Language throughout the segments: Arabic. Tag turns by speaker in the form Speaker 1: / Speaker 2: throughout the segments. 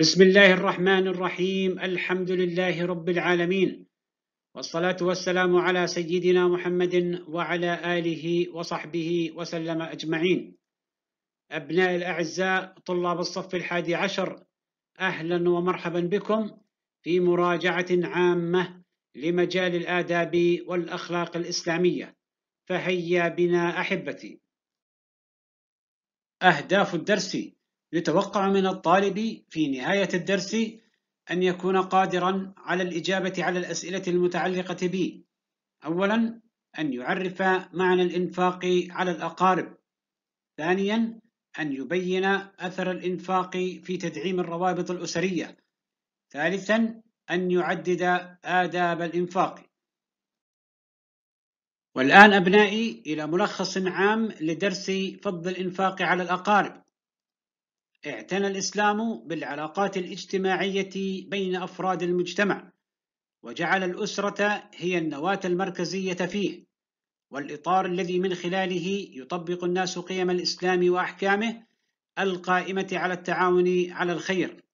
Speaker 1: بسم الله الرحمن الرحيم الحمد لله رب العالمين والصلاة والسلام على سيدنا محمد وعلى آله وصحبه وسلم أجمعين أبناء الأعزاء طلاب الصف الحادي عشر أهلا ومرحبا بكم في مراجعة عامة لمجال الآداب والأخلاق الإسلامية فهيا بنا أحبتي أهداف الدرس يتوقع من الطالب في نهاية الدرس أن يكون قادرا على الإجابة على الأسئلة المتعلقة به أولا أن يعرف معنى الإنفاق على الأقارب ثانيا أن يبين أثر الإنفاق في تدعيم الروابط الأسرية ثالثا أن يعدد آداب الإنفاق والآن أبنائي إلى ملخص عام لدرس فضل الإنفاق على الأقارب اعتنى الإسلام بالعلاقات الاجتماعية بين أفراد المجتمع وجعل الأسرة هي النواة المركزية فيه والإطار الذي من خلاله يطبق الناس قيم الإسلام وأحكامه القائمة على التعاون على الخير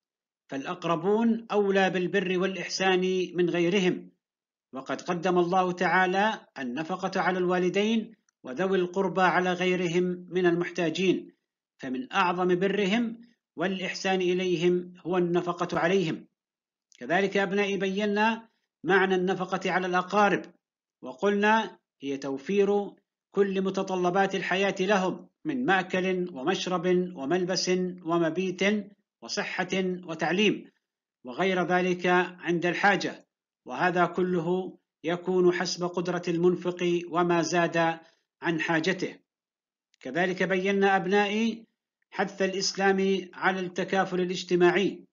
Speaker 1: فالأقربون أولى بالبر والإحسان من غيرهم وقد قدم الله تعالى النفقة على الوالدين وذوي القربى على غيرهم من المحتاجين فمن أعظم برهم والإحسان إليهم هو النفقة عليهم كذلك أبنائي بينا معنى النفقة على الأقارب وقلنا هي توفير كل متطلبات الحياة لهم من مأكل ومشرب وملبس ومبيت وصحة وتعليم وغير ذلك عند الحاجة وهذا كله يكون حسب قدرة المنفق وما زاد عن حاجته كذلك بينا أبنائي حث الإسلام على التكافل الاجتماعي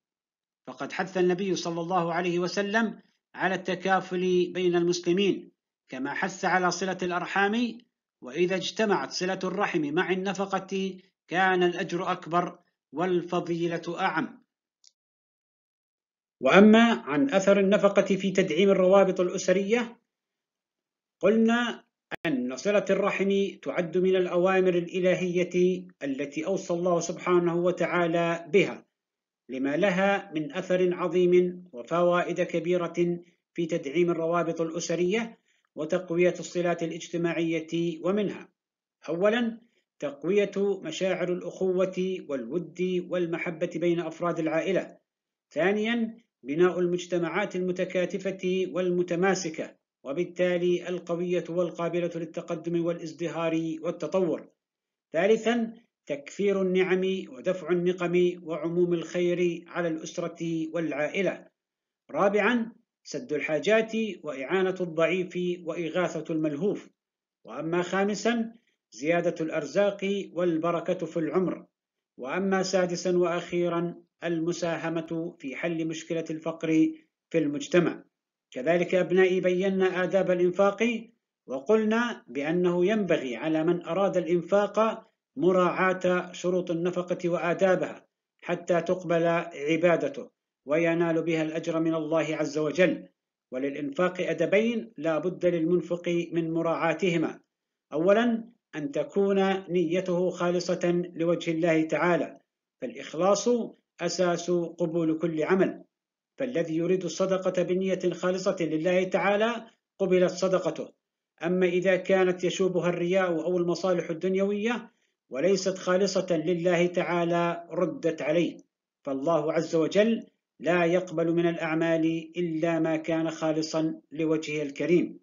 Speaker 1: فقد حث النبي صلى الله عليه وسلم على التكافل بين المسلمين كما حث على صلة الأرحام وإذا اجتمعت صلة الرحم مع النفقة كان الأجر أكبر والفضيلة أعم وأما عن أثر النفقة في تدعيم الروابط الأسرية قلنا أن صلة الرحم تعد من الأوامر الإلهية التي أوصى الله سبحانه وتعالى بها لما لها من أثر عظيم وفوائد كبيرة في تدعيم الروابط الأسرية وتقوية الصلات الاجتماعية ومنها أولاً تقوية مشاعر الأخوة والود والمحبة بين أفراد العائلة ثانياً بناء المجتمعات المتكاتفة والمتماسكة وبالتالي القوية والقابلة للتقدم والازدهار والتطور ثالثا تكثير النعم ودفع النقم وعموم الخير على الأسرة والعائلة رابعا سد الحاجات وإعانة الضعيف وإغاثة الملهوف وأما خامسا زيادة الأرزاق والبركة في العمر وأما سادسا وأخيرا المساهمة في حل مشكلة الفقر في المجتمع كذلك أبنائي بينا آداب الإنفاق وقلنا بأنه ينبغي على من أراد الإنفاق مراعاة شروط النفقة وآدابها حتى تقبل عبادته وينال بها الأجر من الله عز وجل وللإنفاق أدبين لا بد للمنفق من مراعاتهما أولا أن تكون نيته خالصة لوجه الله تعالى فالإخلاص أساس قبول كل عمل فالذي يريد الصدقة بنية خالصة لله تعالى قبلت صدقته أما إذا كانت يشوبها الرياء أو المصالح الدنيوية وليست خالصة لله تعالى ردت عليه فالله عز وجل لا يقبل من الأعمال إلا ما كان خالصا لوجهه الكريم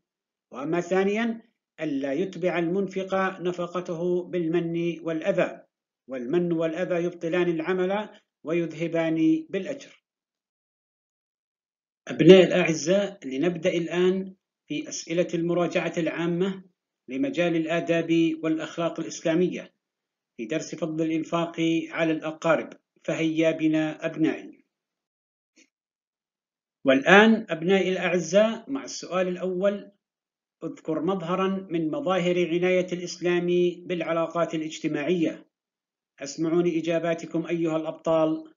Speaker 1: وأما ثانيا ألا يتبع المنفق نفقته بالمن والأذى والمن والأذى يبطلان العمل ويذهبان بالأجر أبناء الأعزاء لنبدأ الآن في أسئلة المراجعة العامة لمجال الآداب والأخلاق الإسلامية في درس فضل الإنفاق على الأقارب فهيا بنا أبنائي والآن أبنائي الأعزاء مع السؤال الأول اذكر مظهرا من مظاهر عناية الإسلام بالعلاقات الاجتماعية أسمعوني إجاباتكم أيها الأبطال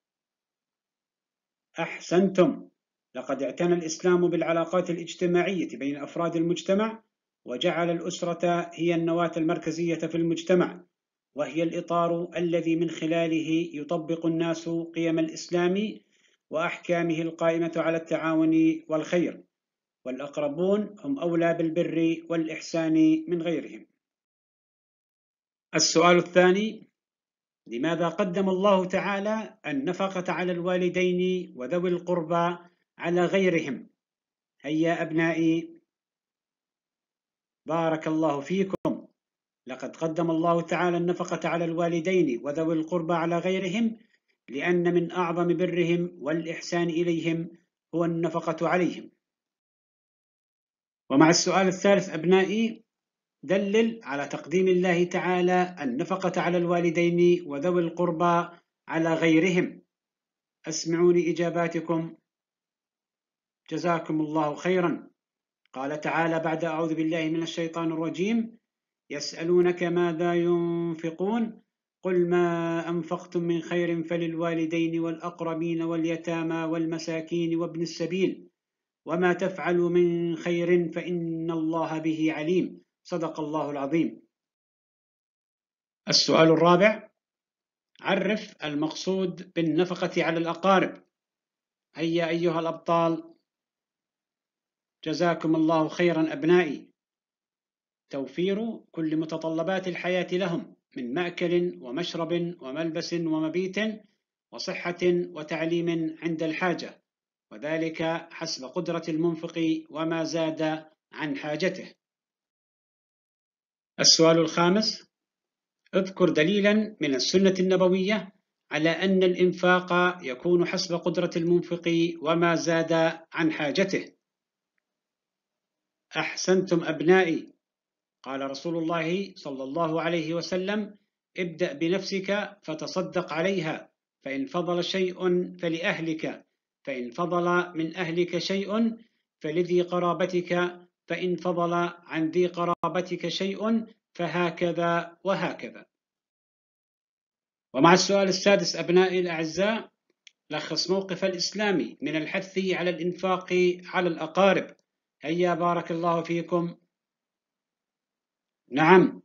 Speaker 1: أحسنتم لقد اعتنى الإسلام بالعلاقات الاجتماعية بين أفراد المجتمع وجعل الأسرة هي النواة المركزية في المجتمع وهي الإطار الذي من خلاله يطبق الناس قيم الإسلام وأحكامه القائمة على التعاون والخير والأقربون هم أولى بالبر والإحسان من غيرهم السؤال الثاني لماذا قدم الله تعالى النفقة على الوالدين وذوي القربى على غيرهم هيا أبنائي بارك الله فيكم لقد قدم الله تعالى النفقة على الوالدين وذوي القربى على غيرهم لأن من أعظم برهم والإحسان إليهم هو النفقة عليهم ومع السؤال الثالث أبنائي دلل على تقديم الله تعالى النفقة على الوالدين وذوي القربى على غيرهم أسمعوني إجاباتكم جزاكم الله خيرا قال تعالى بعد أعوذ بالله من الشيطان الرجيم يسألونك ماذا ينفقون قل ما أنفقتم من خير فللوالدين والأقربين واليتامى والمساكين وابن السبيل وما تفعلوا من خير فإن الله به عليم صدق الله العظيم السؤال الرابع عرف المقصود بالنفقة على الأقارب هيا أيها الأبطال جزاكم الله خيرا أبنائي توفير كل متطلبات الحياة لهم من مأكل ومشرب وملبس ومبيت وصحة وتعليم عند الحاجة وذلك حسب قدرة المنفق وما زاد عن حاجته السؤال الخامس اذكر دليلا من السنة النبوية على أن الإنفاق يكون حسب قدرة المنفق وما زاد عن حاجته أحسنتم أبنائي قال رسول الله صلى الله عليه وسلم ابدأ بنفسك فتصدق عليها فإن فضل شيء فلأهلك فإن فضل من أهلك شيء فلذي قرابتك فإن فضل عن ذي قرابتك شيء فهكذا وهكذا ومع السؤال السادس أبنائي الأعزاء لخص موقف الإسلامي من الحث على الإنفاق على الأقارب هيا بارك الله فيكم نعم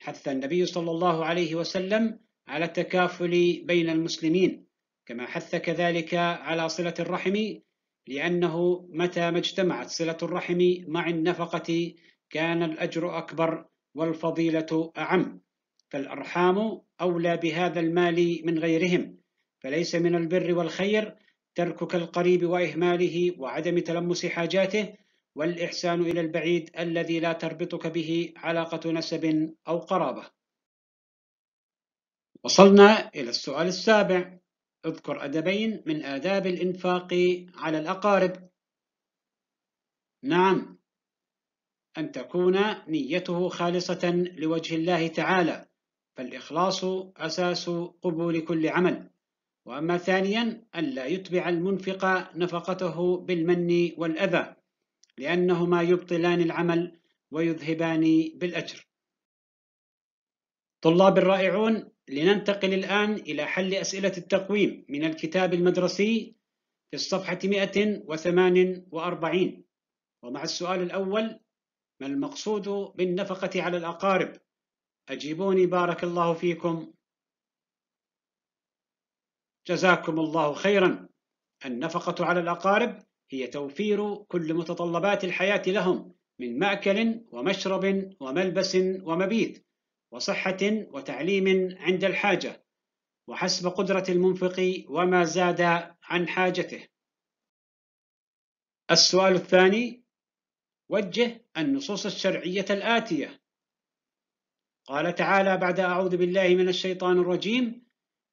Speaker 1: حث النبي صلى الله عليه وسلم على التكافل بين المسلمين كما حث كذلك على صلة الرحم لأنه متى ما اجتمعت صلة الرحم مع النفقة كان الأجر أكبر والفضيلة أعم فالأرحام أولى بهذا المال من غيرهم فليس من البر والخير تركك القريب وإهماله وعدم تلمس حاجاته والإحسان إلى البعيد الذي لا تربطك به علاقة نسب أو قرابة وصلنا إلى السؤال السابع اذكر أدبين من آداب الإنفاق على الأقارب نعم أن تكون نيته خالصة لوجه الله تعالى فالإخلاص أساس قبول كل عمل وأما ثانيا ألا يتبع المنفق نفقته بالمن والأذى لأنهما يبطلان العمل ويذهبان بالأجر طلاب الرائعون لننتقل الآن إلى حل أسئلة التقويم من الكتاب المدرسي في الصفحة 148 ومع السؤال الأول ما المقصود بالنفقة على الأقارب؟ أجيبوني بارك الله فيكم جزاكم الله خيرا النفقة على الأقارب هي توفير كل متطلبات الحياة لهم من مأكل ومشرب وملبس ومبيت وصحة وتعليم عند الحاجة وحسب قدرة المنفق وما زاد عن حاجته. السؤال الثاني: وجه النصوص الشرعية الآتية. قال تعالى بعد أعوذ بالله من الشيطان الرجيم: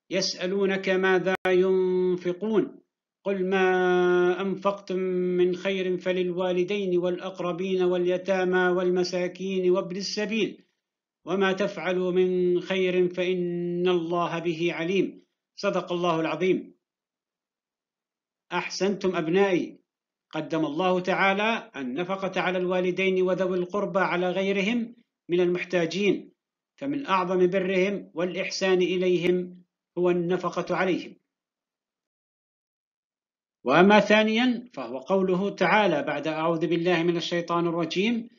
Speaker 1: يسألونك ماذا ينفقون قل ما أنفقتم من خير فللوالدين والأقربين واليتامى والمساكين وابن السبيل وما تفعلوا من خير فإن الله به عليم صدق الله العظيم أحسنتم أبنائي قدم الله تعالى النفقة على الوالدين وذوي القربى على غيرهم من المحتاجين فمن أعظم برهم والإحسان إليهم هو النفقة عليهم وأما ثانيا فهو قوله تعالى بعد أعوذ بالله من الشيطان الرجيم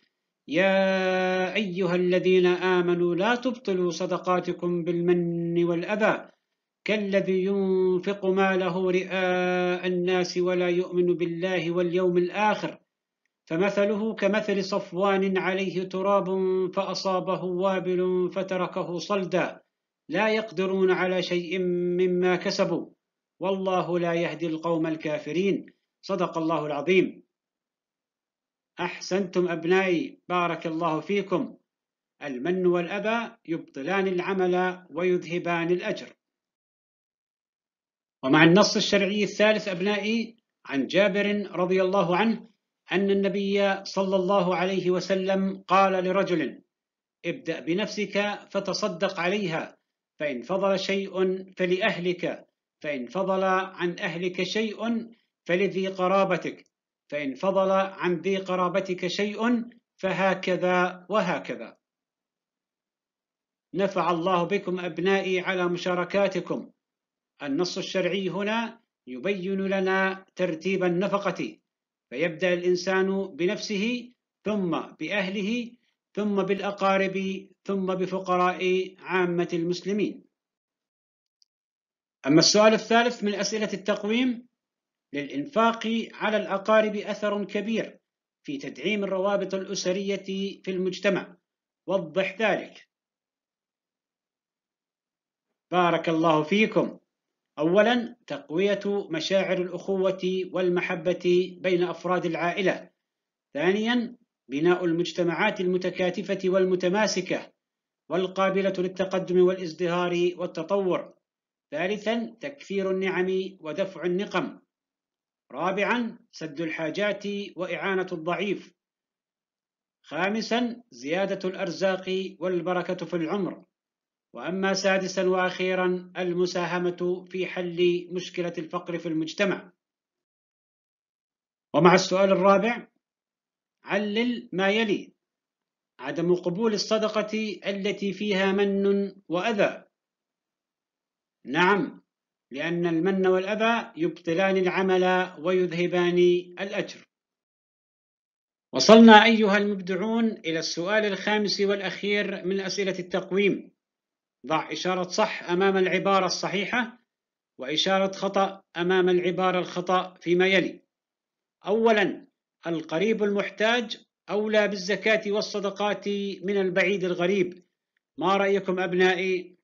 Speaker 1: يا أيها الذين آمنوا لا تبطلوا صدقاتكم بالمن والأذى كالذي ينفق ماله رئاء الناس ولا يؤمن بالله واليوم الآخر فمثله كمثل صفوان عليه تراب فأصابه وابل فتركه صلدا لا يقدرون على شيء مما كسبوا والله لا يهدي القوم الكافرين صدق الله العظيم أحسنتم أبنائي بارك الله فيكم المن والأبى يبطلان العمل ويذهبان الأجر ومع النص الشرعي الثالث أبنائي عن جابر رضي الله عنه أن النبي صلى الله عليه وسلم قال لرجل ابدأ بنفسك فتصدق عليها فإن فضل شيء فلأهلك فإن فضل عن أهلك شيء فلذي قرابتك فإن فضل عن ذي قرابتك شيء فهكذا وهكذا نفع الله بكم أبنائي على مشاركاتكم النص الشرعي هنا يبين لنا ترتيب النفقة فيبدأ الإنسان بنفسه ثم بأهله ثم بالأقارب ثم بفقراء عامة المسلمين أما السؤال الثالث من أسئلة التقويم للإنفاق على الأقارب أثر كبير في تدعيم الروابط الأسرية في المجتمع وضح ذلك بارك الله فيكم أولا تقوية مشاعر الأخوة والمحبة بين أفراد العائلة ثانيا بناء المجتمعات المتكاتفة والمتماسكة والقابلة للتقدم والازدهار والتطور ثالثا تكثير النعم ودفع النقم رابعا سد الحاجات وإعانة الضعيف خامسا زيادة الأرزاق والبركة في العمر وأما سادسا وأخيرا المساهمة في حل مشكلة الفقر في المجتمع ومع السؤال الرابع علل ما يلي عدم قبول الصدقة التي فيها من وأذى نعم لأن المن والأذى يبطلان العمل ويذهبان الأجر
Speaker 2: وصلنا أيها
Speaker 1: المبدعون إلى السؤال الخامس والأخير من أسئلة التقويم ضع إشارة صح أمام العبارة الصحيحة وإشارة خطأ أمام العبارة الخطأ فيما يلي أولا القريب المحتاج أولى بالزكاة والصدقات من البعيد الغريب ما رأيكم أبنائي؟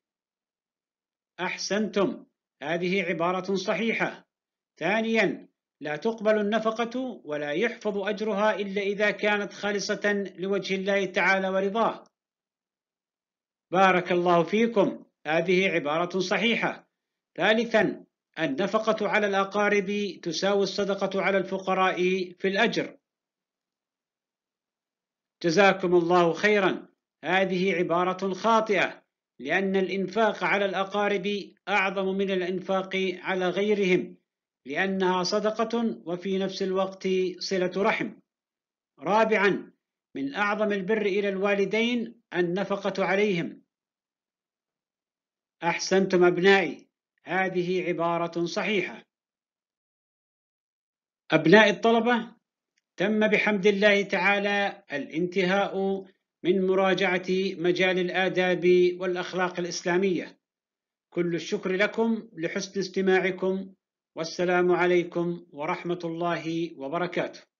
Speaker 1: أحسنتم هذه عبارة صحيحة ثانيا لا تقبل النفقة ولا يحفظ أجرها إلا إذا كانت خالصة لوجه الله تعالى ورضاه بارك الله فيكم هذه عبارة صحيحة ثالثا النفقة على الأقارب تساوي الصدقة على الفقراء في الأجر جزاكم الله خيرا هذه عبارة خاطئة لأن الإنفاق على الأقارب أعظم من الإنفاق على غيرهم لأنها صدقة وفي نفس الوقت صلة رحم رابعا من أعظم البر إلى الوالدين النفقة عليهم أحسنتم أبنائي هذه عبارة صحيحة أبناء الطلبة تم بحمد الله تعالى الانتهاء من مراجعة مجال الآداب والأخلاق الإسلامية كل الشكر لكم لحسن استماعكم والسلام عليكم ورحمة الله وبركاته